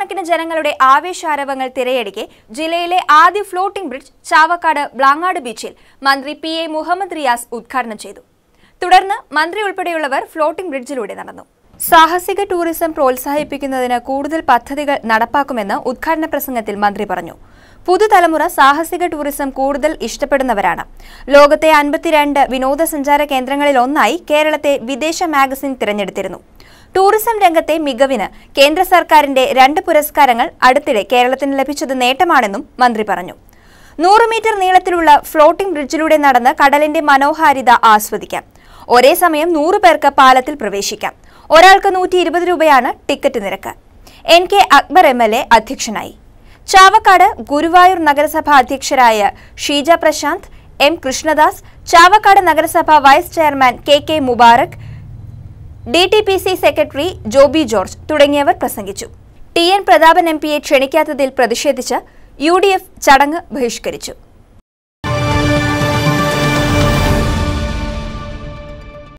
ലക്ഷക്കണക്കിന് ജനങ്ങളുടെ ആവേശാരവങ്ങൾ തിരയടിക്കെ ജില്ലയിലെ ആദ്യ ഫ്ലോട്ടിംഗ് ബ്രിഡ്ജ് ചാവക്കാട് ബ്ലാങ്ങാട് ബീച്ചിൽ മന്ത്രി പി എ മുഹമ്മദ് റിയാസ് ഉദ്ഘാടനം ചെയ്തു തുടർന്ന് മന്ത്രി ഉൾപ്പെടെയുള്ളവർ ഫ്ലോട്ടിംഗ് ബ്രിഡ്ജിലൂടെ നടന്നു സാഹസിക ടൂറിസം പ്രോത്സാഹിപ്പിക്കുന്നതിന് കൂടുതൽ പദ്ധതികൾ നടപ്പാക്കുമെന്ന് ഉദ്ഘാടന പ്രസംഗത്തിൽ മന്ത്രി പറഞ്ഞു പുതുതലമുറ സാഹസിക ടൂറിസം കൂടുതൽ ഇഷ്ടപ്പെടുന്നവരാണ് ലോകത്തെ അൻപത്തിരണ്ട് വിനോദസഞ്ചാര കേന്ദ്രങ്ങളിലൊന്നായി കേരളത്തെ വിദേശ മാഗസിൻ തിരഞ്ഞെടുത്തിരുന്നു ടൂറിസം രംഗത്തെ മികവിന് കേന്ദ്ര സർക്കാരിന്റെ രണ്ട് പുരസ്കാരങ്ങൾ അടുത്തിടെ കേരളത്തിന് ലഭിച്ചത് നേട്ടമാണെന്നും മന്ത്രി പറഞ്ഞു നൂറ് മീറ്റർ നീളത്തിലുള്ള ഫ്ലോട്ടിംഗ് ബ്രിഡ്ജിലൂടെ നടന്ന് കടലിന്റെ മനോഹാരിത ആസ്വദിക്കാം ഒരേ സമയം നൂറ് പേർക്ക് പാലത്തിൽ പ്രവേശിക്കാം ഒരാൾക്ക് നൂറ്റി ഇരുപത് രൂപയാണ് ടിക്കറ്റ് നിരക്ക് N K Akbar M L A അധ്യക്ഷനായി ചാവക്കാട് ഗുരുവായൂർ നഗരസഭ അധ്യക്ഷരായ ഷീജ പ്രശാന്ത് എം കൃഷ്ണദാസ് ചാവക്കാട് നഗരസഭ vice chairman K K Mubarak D T P C secretary Joby George തുടങ്ങിയവർ പ്രസംഗിച്ചു ടി എൻ പ്രതാപൻ എം പിയെ ക്ഷണിക്കാത്തതിൽ പ്രതിഷേധിച്ച് യു ഡി എഫ് ചടങ്ങ് ബഹിഷ്കരിച്ചു